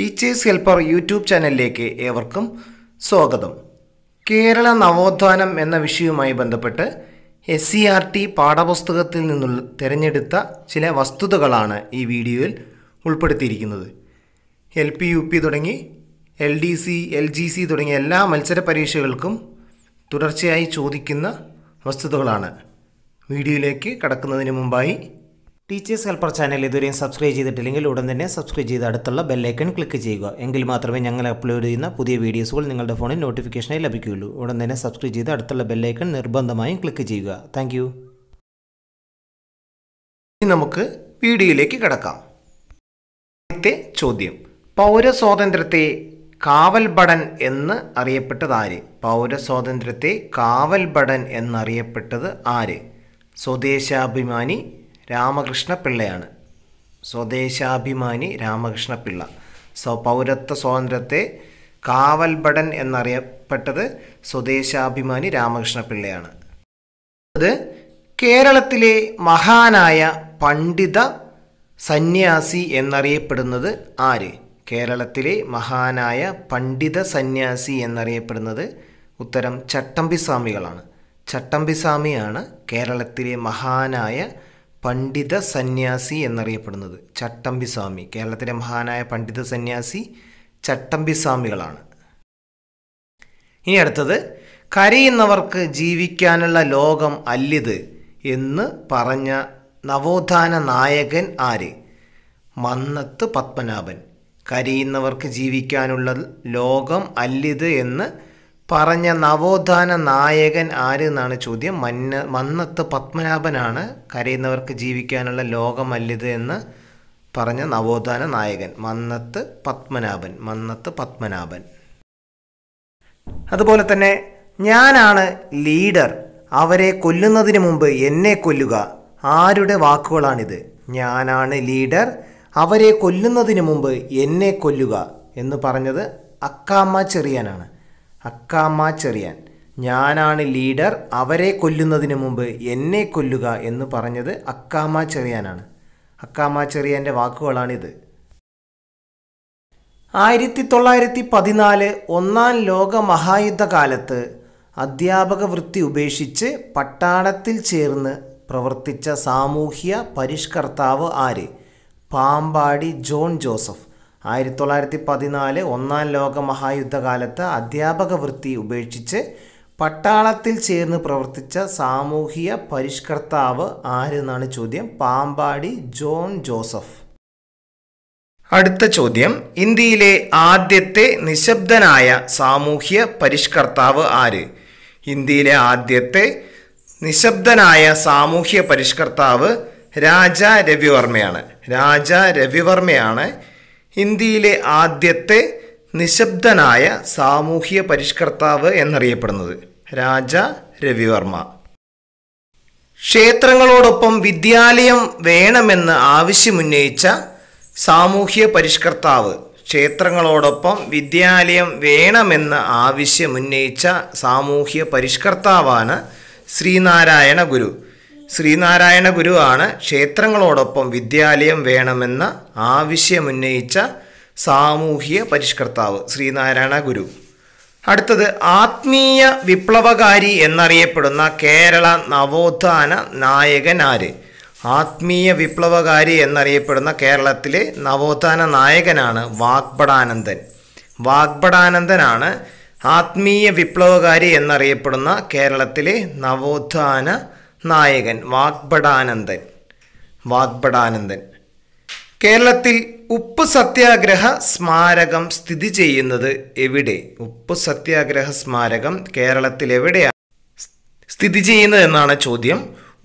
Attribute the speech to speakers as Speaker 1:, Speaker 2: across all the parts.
Speaker 1: teachers helper YouTube ചാനലിലേക്ക് ഏവർക്കും സ്വാഗതം കേരള നവോത്ഥാനം എന്ന വിഷയവുമായി ബന്ധപ്പെട്ട് എസ് സി ആർ ടി പാഠപുസ്തകത്തിൽ നിന്നുള്ള തിരഞ്ഞെടുത്ത ചില വസ്തുതകളാണ് ഈ വീഡിയോയിൽ ഉൾപ്പെടുത്തിയിരിക്കുന്നത് എൽ പി യു പി തുടങ്ങി L D C L G C തുടങ്ങിയ എല്ലാ മത്സര പരീക്ഷകൾക്കും തുടർച്ചയായി ചോദിക്കുന്ന വസ്തുതകളാണ് വീഡിയോയിലേക്ക് കടക്കുന്നതിന് മുമ്പായി ടീച്ചേഴ്സ് ഹെൽപ്പർ ചാനൽ ഇതുവരെയും സബ്സ്ക്രൈബ് ചെയ്തിട്ടില്ലെങ്കിൽ ഉടൻ തന്നെ സബ്സ്ക്രൈബ് ചെയ്ത് അടുത്തുള്ള ബെല്ലൈക്കൺ ക്ലിക്ക് ചെയ്യുക എങ്കിൽ മാത്രമേ ഞങ്ങൾ അപ്ലോഡ് ചെയ്യുന്ന പുതിയ വീഡിയോസുകൾ നിങ്ങളുടെ ഫോണിൽ നോട്ടിഫിക്കേഷനായി ലഭിക്കുകയുള്ളൂ ഉടൻ തന്നെ സബ്സ്ക്രൈബ് ചെയ്ത് അടുത്തുള്ള ബെല്ലൈക്കൺ നിർബന്ധമായും ക്ലിക്ക് ചെയ്യുക താങ്ക് യു നമുക്ക് വീഡിയോയിലേക്ക് കിടക്കാം ആദ്യത്തെ ചോദ്യം പൗരസ്വാതന്ത്ര്യത്തെ കാവൽഭടൻ എന്ന് അറിയപ്പെട്ടത് ആര് പൗരസ്വാതന്ത്ര്യത്തെ കാവൽഭടൻ എന്നറിയപ്പെട്ടത് ആര് സ്വദേശാഭിമാനി രാമകൃഷ്ണപിള്ളയാണ് സ്വദേശാഭിമാനി രാമകൃഷ്ണപിള്ള സോ പൗരത്വ സ്വാതന്ത്ര്യത്തെ കാവൽഭടൻ എന്നറിയപ്പെട്ടത് സ്വദേശാഭിമാനി രാമകൃഷ്ണപിള്ളയാണ് അത് കേരളത്തിലെ മഹാനായ പണ്ഡിത സന്യാസി എന്നറിയപ്പെടുന്നത് ആര് കേരളത്തിലെ മഹാനായ പണ്ഡിത സന്യാസി എന്നറിയപ്പെടുന്നത് ഉത്തരം ചട്ടമ്പിസ്വാമികളാണ് ചട്ടമ്പിസ്വാമിയാണ് കേരളത്തിലെ മഹാനായ പണ്ഡിത സന്യാസി എന്നറിയപ്പെടുന്നത് ചട്ടമ്പി സ്വാമി കേരളത്തിലെ മഹാനായ പണ്ഡിത സന്യാസി ചട്ടമ്പി സ്വാമികളാണ് ഇനി അടുത്തത് കരയുന്നവർക്ക് ജീവിക്കാനുള്ള ലോകം അല്ലിത് എന്ന് പറഞ്ഞ നവോത്ഥാന നായകൻ ആര് മന്നത്ത് പത്മനാഭൻ കരയുന്നവർക്ക് ജീവിക്കാനുള്ള ലോകം അല്ലിത് എന്ന് പറഞ്ഞ നവോത്ഥാന നായകൻ ആര് എന്നാണ് ചോദ്യം മന്ന മന്നത്ത് പത്മനാഭനാണ് കരയുന്നവർക്ക് ജീവിക്കാനുള്ള ലോകമല്ലിത് എന്ന് പറഞ്ഞ നവോത്ഥാന നായകൻ മന്നത്ത് പത്മനാഭൻ മന്നത്ത് പത്മനാഭൻ അതുപോലെ തന്നെ ഞാനാണ് ലീഡർ അവരെ കൊല്ലുന്നതിന് മുമ്പ് എന്നെ കൊല്ലുക ആരുടെ വാക്കുകളാണിത് ഞാനാണ് ലീഡർ അവരെ കൊല്ലുന്നതിന് മുമ്പ് എന്നെ കൊല്ലുക എന്ന് പറഞ്ഞത് അക്കാമ്മ ചെറിയാനാണ് അക്കാമ്മ ചെറിയാൻ ഞാനാണ് ലീഡർ അവരെ കൊല്ലുന്നതിന് മുമ്പ് എന്നെ കൊല്ലുക എന്ന് പറഞ്ഞത് അക്കാമ്മ ചെറിയാനാണ് അക്കാമ്മ ചെറിയാൻ്റെ വാക്കുകളാണിത് ആയിരത്തി തൊള്ളായിരത്തി പതിനാല് ഒന്നാം ലോക മഹായുദ്ധകാലത്ത് അധ്യാപക വൃത്തി ഉപേക്ഷിച്ച് പട്ടാളത്തിൽ ചേർന്ന് പ്രവർത്തിച്ച സാമൂഹ്യ പരിഷ്കർത്താവ് ആര് പാമ്പാടി ജോൺ ജോസഫ് ആയിരത്തി തൊള്ളായിരത്തി പതിനാല് ഒന്നാം ലോക മഹായുദ്ധകാലത്ത് അധ്യാപക വൃത്തി ഉപേക്ഷിച്ച് പട്ടാളത്തിൽ ചേർന്ന് പ്രവർത്തിച്ച സാമൂഹിക പരിഷ്കർത്താവ് ആരെന്നാണ് ചോദ്യം പാമ്പാടി ജോൺ ജോസഫ് അടുത്ത ചോദ്യം ഇന്ത്യയിലെ ആദ്യത്തെ നിശബ്ദനായ സാമൂഹ്യ പരിഷ്കർത്താവ് ആര് ഇന്ത്യയിലെ ആദ്യത്തെ നിശബ്ദനായ സാമൂഹ്യ പരിഷ്കർത്താവ് രാജ രവിവർമ്മയാണ് രാജ രവിവർമ്മയാണ് ഇന്ത്യയിലെ ആദ്യത്തെ നിശബ്ദനായ സാമൂഹ്യ പരിഷ്കർത്താവ് എന്നറിയപ്പെടുന്നത് രാജ രവിവർമ്മ ക്ഷേത്രങ്ങളോടൊപ്പം വിദ്യാലയം വേണമെന്ന് ആവശ്യമുന്നയിച്ച സാമൂഹ്യ പരിഷ്കർത്താവ് ക്ഷേത്രങ്ങളോടൊപ്പം വിദ്യാലയം വേണമെന്ന് ആവശ്യമുന്നയിച്ച സാമൂഹ്യ പരിഷ്കർത്താവാണ് ശ്രീനാരായണ ഗുരു ശ്രീനാരായണ ഗുരുവാണ് ക്ഷേത്രങ്ങളോടൊപ്പം വിദ്യാലയം വേണമെന്ന ആവശ്യമുന്നയിച്ച സാമൂഹിക പരിഷ്കർത്താവ് ശ്രീനാരായണ ഗുരു അടുത്തത് ആത്മീയ വിപ്ലവകാരി എന്നറിയപ്പെടുന്ന കേരള നവോത്ഥാന നായകൻ ആര് ആത്മീയ വിപ്ലവകാരി എന്നറിയപ്പെടുന്ന കേരളത്തിലെ നവോത്ഥാന നായകനാണ് വാഗ്ബടാനന്ദൻ വാഗ്ബടാനന്ദനാണ് ആത്മീയ വിപ്ലവകാരി എന്നറിയപ്പെടുന്ന കേരളത്തിലെ നവോത്ഥാന നായകൻ വാഗ്ഭടാനന്ദൻ വാഗ്ഭടാനന്ദൻ കേരളത്തിൽ ഉപ്പ് സത്യാഗ്രഹ സ്മാരകം സ്ഥിതി ചെയ്യുന്നത് എവിടെ ഉപ്പ് സത്യാഗ്രഹ സ്മാരകം കേരളത്തിൽ എവിടെയാണ് സ്ഥിതി ചെയ്യുന്നത് എന്നാണ് ചോദ്യം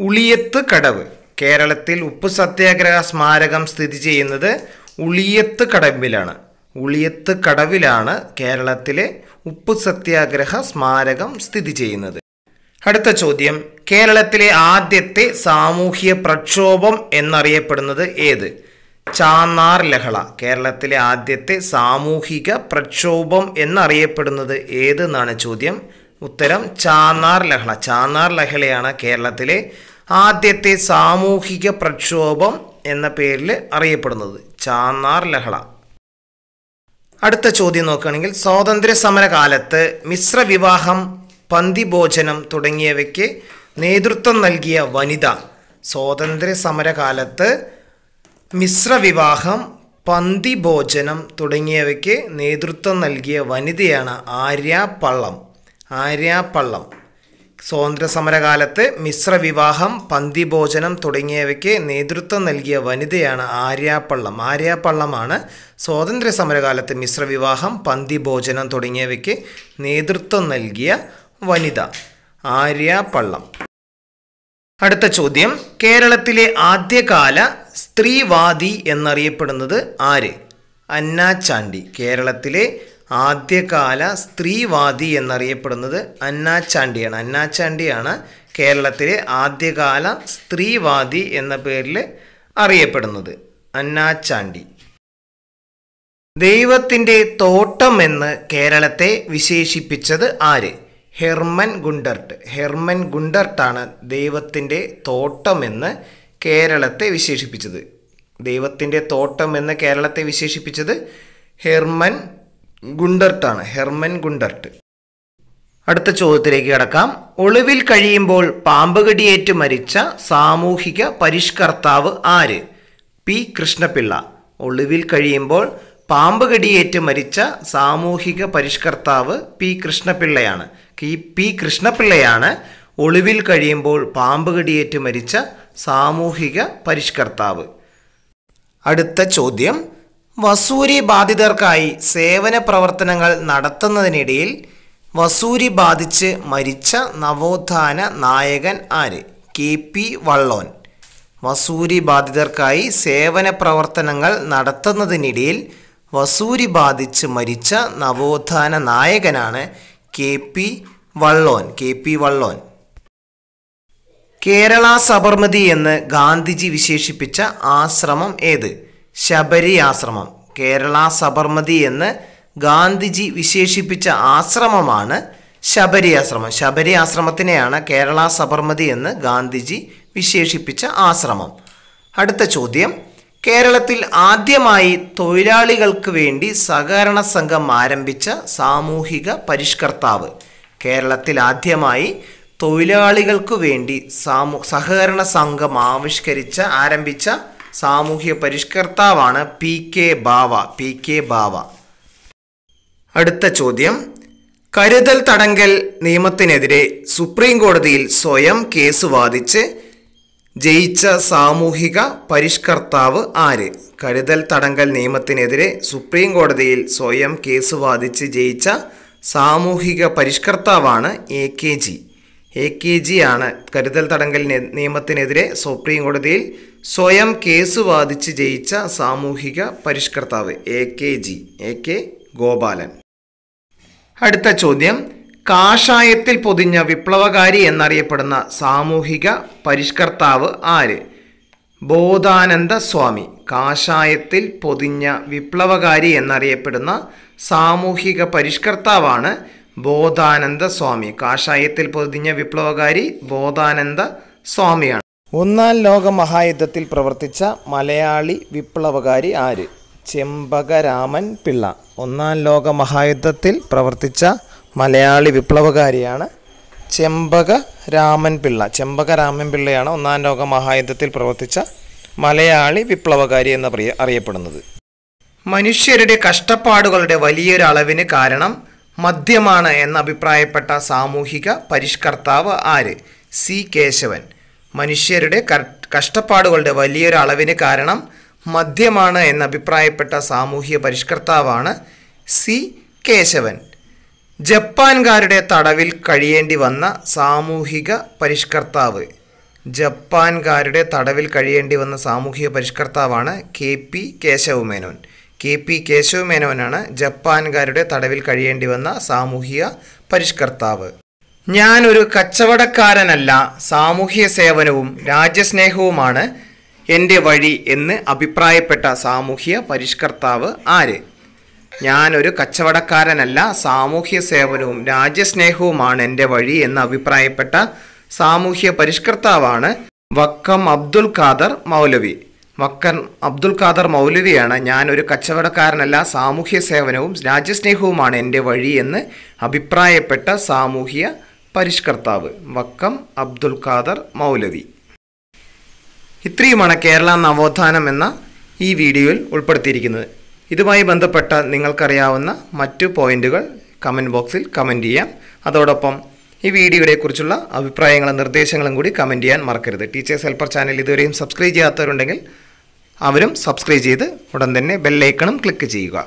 Speaker 1: ഉളിയത്ത് കടവ് കേരളത്തിൽ ഉപ്പ് സത്യാഗ്രഹ സ്മാരകം സ്ഥിതി ചെയ്യുന്നത് ഉളിയത്ത് കടവിലാണ് ഉളിയത്ത് കടവിലാണ് കേരളത്തിലെ ഉപ്പ് സത്യാഗ്രഹ സ്മാരകം സ്ഥിതി ചെയ്യുന്നത് അടുത്ത ചോദ്യം കേരളത്തിലെ ആദ്യത്തെ സാമൂഹ്യ പ്രക്ഷോഭം എന്നറിയപ്പെടുന്നത് ഏത് ചാന്നാർ ലഹള കേരളത്തിലെ ആദ്യത്തെ സാമൂഹിക പ്രക്ഷോഭം എന്നറിയപ്പെടുന്നത് ഏത് എന്നാണ് ചോദ്യം ഉത്തരം ചാന്നാർ ലഹള ചാന്നാർ ലഹളയാണ് കേരളത്തിലെ ആദ്യത്തെ സാമൂഹിക പ്രക്ഷോഭം എന്ന പേരിൽ അറിയപ്പെടുന്നത് ചാന്നാർ ലഹള അടുത്ത ചോദ്യം നോക്കുകയാണെങ്കിൽ സ്വാതന്ത്ര്യ സമര കാലത്ത് മിശ്ര വിവാഹം പന്തിഭോജനം തുടങ്ങിയവയ്ക്ക് നേതൃത്വം നൽകിയ വനിത സ്വാതന്ത്ര്യ സമരകാലത്ത് മിശ്രവിവാഹം പന്തി ഭോജനം തുടങ്ങിയവയ്ക്ക് നേതൃത്വം നൽകിയ വനിതയാണ് ആര്യാപ്പള്ളം ആര്യാപ്പള്ളം സ്വാതന്ത്ര്യ സമരകാലത്ത് മിശ്രവിവാഹം പന്തിഭോജനം തുടങ്ങിയവയ്ക്ക് നേതൃത്വം നൽകിയ വനിതയാണ് ആര്യാപ്പള്ളം ആര്യാപ്പള്ളമാണ് സ്വാതന്ത്ര്യ സമരകാലത്ത് മിശ്രവിവാഹം പന്തിഭോജനം തുടങ്ങിയവയ്ക്ക് നേതൃത്വം നൽകിയ വനിത ആര്യ പള്ളം അടുത്ത ചോദ്യം കേരളത്തിലെ ആദ്യകാല സ്ത്രീവാദി എന്നറിയപ്പെടുന്നത് ആര് അന്നാച്ചാണ്ടി കേരളത്തിലെ ആദ്യകാല സ്ത്രീവാദി എന്നറിയപ്പെടുന്നത് അന്നാച്ചാണ്ടിയാണ് അന്നാച്ചാണ്ടിയാണ് കേരളത്തിലെ ആദ്യകാല സ്ത്രീവാദി എന്ന പേരിൽ അറിയപ്പെടുന്നത് അന്നാച്ചാണ്ടി ദൈവത്തിൻ്റെ എന്ന് കേരളത്തെ വിശേഷിപ്പിച്ചത് ആര് ഹെർമൻ ഗുണ്ടർട്ട് ഹെർമൻ ഗുണ്ടർട്ടാണ് ദൈവത്തിൻ്റെ തോട്ടമെന്ന് കേരളത്തെ വിശേഷിപ്പിച്ചത് ദൈവത്തിൻ്റെ തോട്ടം എന്ന് കേരളത്തെ വിശേഷിപ്പിച്ചത് ഹെർമൻ ഗുണ്ടർട്ടാണ് ഹെർമൻ ഗുണ്ടർട്ട് അടുത്ത ചോദ്യത്തിലേക്ക് കിടക്കാം ഒളിവിൽ കഴിയുമ്പോൾ പാമ്പ് കടിയേറ്റ് മരിച്ച സാമൂഹിക പരിഷ്കർത്താവ് ആര് പി കൃഷ്ണപിള്ള ഒളിവിൽ കഴിയുമ്പോൾ പാമ്പ് കടിയേറ്റ് മരിച്ച സാമൂഹിക പരിഷ്കർത്താവ് പി കൃഷ്ണപിള്ളയാണ് ഈ പി കൃഷ്ണപിള്ളയാണ് ഒളിവിൽ കഴിയുമ്പോൾ പാമ്പ് കടിയേറ്റ് മരിച്ച സാമൂഹിക പരിഷ്കർത്താവ് അടുത്ത ചോദ്യം വസൂരി ബാധിതർക്കായി സേവന പ്രവർത്തനങ്ങൾ നടത്തുന്നതിനിടയിൽ വസൂരി ബാധിച്ച് മരിച്ച നവോത്ഥാന നായകൻ ആര് കെ പി വള്ളോൻ വസൂരി ബാധിതർക്കായി സേവന പ്രവർത്തനങ്ങൾ നടത്തുന്നതിനിടയിൽ വസൂരി ബാധിച്ച് മരിച്ച നവോത്ഥാന നായകനാണ് K P Vallon K P Vallon Kerala Sabarmati എന്ന് ഗാന്ധിജി വിശേഷിപ്പിച്ച ആശ്രമം ഏത് ശബരി ആശ്രമം കേരള സബർമതി എന്ന് ഗാന്ധിജി വിശേഷിപ്പിച്ച ആശ്രമമാണ് ശബരി ആശ്രമം ശബരി ആശ്രമത്തിനെയാണ് കേരള സബർമതി എന്ന് ഗാന്ധിജി വിശേഷിപ്പിച്ച ആശ്രമം അടുത്ത ചോദ്യം കേരളത്തിൽ ആദ്യമായി തൊഴിലാളികൾക്ക് വേണ്ടി സഹകരണ സംഘം ആരംഭിച്ച സാമൂഹിക പരിഷ്കർത്താവ് കേരളത്തിൽ ആദ്യമായി തൊഴിലാളികൾക്ക് വേണ്ടി സാമൂ സഹകരണ സംഘം ആവിഷ്കരിച്ച ആരംഭിച്ച സാമൂഹ്യ പരിഷ്കർത്താവാണ് P K Bava P K Bava അടുത്ത ചോദ്യം കരുതൽ തടങ്കൽ നിയമത്തിനെതിരെ സുപ്രീം കോടതിയിൽ സ്വയം കേസ് വാദിച്ച് ജയിച്ച സാമൂഹിക പരിഷ്കർത്താവ് ആര് കരുതൽ തടങ്കൽ നിയമത്തിനെതിരെ സുപ്രീം കോടതിയിൽ സ്വയം കേസ് വാദിച്ച് ജയിച്ച സാമൂഹിക പരിഷ്കർത്താവാണ് A K G A K G ആണ് കരുതൽ തടങ്കൽ നിയമത്തിനെതിരെ സുപ്രീം കോടതിയിൽ സ്വയം കേസ് വാദിച്ച് ജയിച്ച സാമൂഹിക പരിഷ്കർത്താവ് A K G A K Gopalan അടുത്ത ചോദ്യം കാഷായത്തിൽ പൊതിഞ്ഞ വിപ്ലവകാരി എന്നറിയപ്പെടുന്ന സാമൂഹിക പരിഷ്കർത്താവ് ആര് ബോധാനന്ദ സ്വാമി കാഷായത്തിൽ പൊതിഞ്ഞ വിപ്ലവകാരി എന്നറിയപ്പെടുന്ന സാമൂഹിക പരിഷ്കർത്താവാണ് ബോധാനന്ദ സ്വാമി കാഷായത്തിൽ പൊതിഞ്ഞ വിപ്ലവകാരി ബോധാനന്ദ സ്വാമിയാണ് ഒന്നാം ലോക മഹായുദ്ധത്തിൽ പ്രവർത്തിച്ച മലയാളി വിപ്ലവകാരി ആര് ചെമ്പകരാമൻ പിള്ള ഒന്നാം ലോക മഹായുദ്ധത്തിൽ പ്രവർത്തിച്ച മലയാളി വിപ്ലവകാരിയാണ് ചെമ്പക രാമൻ പിള്ള ചെമ്പക രാമൻ പിള്ളയാണ് ഒന്നാം ലോക മഹായുദ്ധത്തിൽ പ്രവർത്തിച്ച മലയാളി വിപ്ലവകാരി എന്ന് അറിയപ്പെടുന്നത് മനുഷ്യരുടെ കഷ്ടപ്പാടുകളുടെ വലിയൊരു അളവിന് കാരണം മദ്യമാണ് എന്നഭിപ്രായപ്പെട്ട അഭിപ്രായപ്പെട്ട സാമൂഹിക പരിഷ്കർത്താവ് ആര് സി കേശവൻ മനുഷ്യരുടെ കഷ്ടപ്പാടുകളുടെ വലിയൊരു അളവിന് കാരണം മദ്യമാണ് എന്നഭിപ്രായപ്പെട്ട അഭിപ്രായപ്പെട്ട സാമൂഹിക പരിഷ്കർത്താവാണ് സി കേശവൻ ജപ്പാൻകാരുടെ തടവിൽ കഴിയേണ്ടി വന്ന സാമൂഹിക പരിഷ്കർത്താവ് ജപ്പാൻകാരുടെ തടവിൽ കഴിയേണ്ടി വന്ന സാമൂഹിക പരിഷ്കർത്താവാണ് K P Kesava Menon K P കേശവമേനോനാണ് ജപ്പാൻകാരുടെ തടവിൽ കഴിയേണ്ടി വന്ന സാമൂഹിക പരിഷ്കർത്താവ് ഞാനൊരു കച്ചവടക്കാരനല്ല സാമൂഹ്യ സേവനവും രാജ്യസ്നേഹവുമാണ് എൻ്റെ വഴി എന്ന് അഭിപ്രായപ്പെട്ട സാമൂഹ്യ പരിഷ്കർത്താവ് ആര് ഞാനൊരു കച്ചവടക്കാരനല്ല സാമൂഹ്യ സേവനവും രാജ്യസ്നേഹവുമാണ് എൻ്റെ വഴി എന്ന് അഭിപ്രായപ്പെട്ട സാമൂഹ്യ പരിഷ്കർത്താവാണ് വക്കം അബ്ദുൽ ഖാദർ മൗലവി വക്കൻ അബ്ദുൽ ഖാദർ മൗലവിയാണ് ഞാനൊരു കച്ചവടക്കാരനല്ല സാമൂഹ്യ സേവനവും രാജ്യസ്നേഹവുമാണ് എൻ്റെ വഴി എന്ന് അഭിപ്രായപ്പെട്ട സാമൂഹ്യ പരിഷ്കർത്താവ് വക്കം അബ്ദുൽ ഖാദർ മൗലവി ഇത്രയുമാണ് കേരള നവോത്ഥാനം എന്ന ഈ വീഡിയോയിൽ ഉൾപ്പെടുത്തിയിരിക്കുന്നത് ഇതുമായി ബന്ധപ്പെട്ട നിങ്ങൾക്കറിയാവുന്ന മറ്റു പോയിന്റുകൾ കമൻറ്റ് ബോക്സിൽ കമൻറ്റ് ചെയ്യാം അതോടൊപ്പം ഈ വീഡിയോയെക്കുറിച്ചുള്ള അഭിപ്രായങ്ങളും നിർദ്ദേശങ്ങളും കൂടി കമൻറ്റ് ചെയ്യാൻ മറക്കരുത് ടീച്ചേഴ്സ് ഹെൽപ്പർ ചാനൽ ഇതുവരെയും സബ്സ്ക്രൈബ് ചെയ്യാത്തവരുണ്ടെങ്കിൽ അവരും സബ്സ്ക്രൈബ് ചെയ്ത് ഉടൻ തന്നെ ബെല്ലൈക്കണും ക്ലിക്ക് ചെയ്യുക